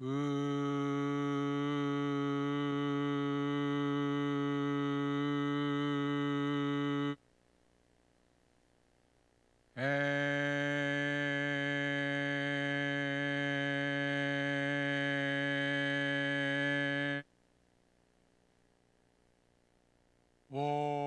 으... 음. 에... 오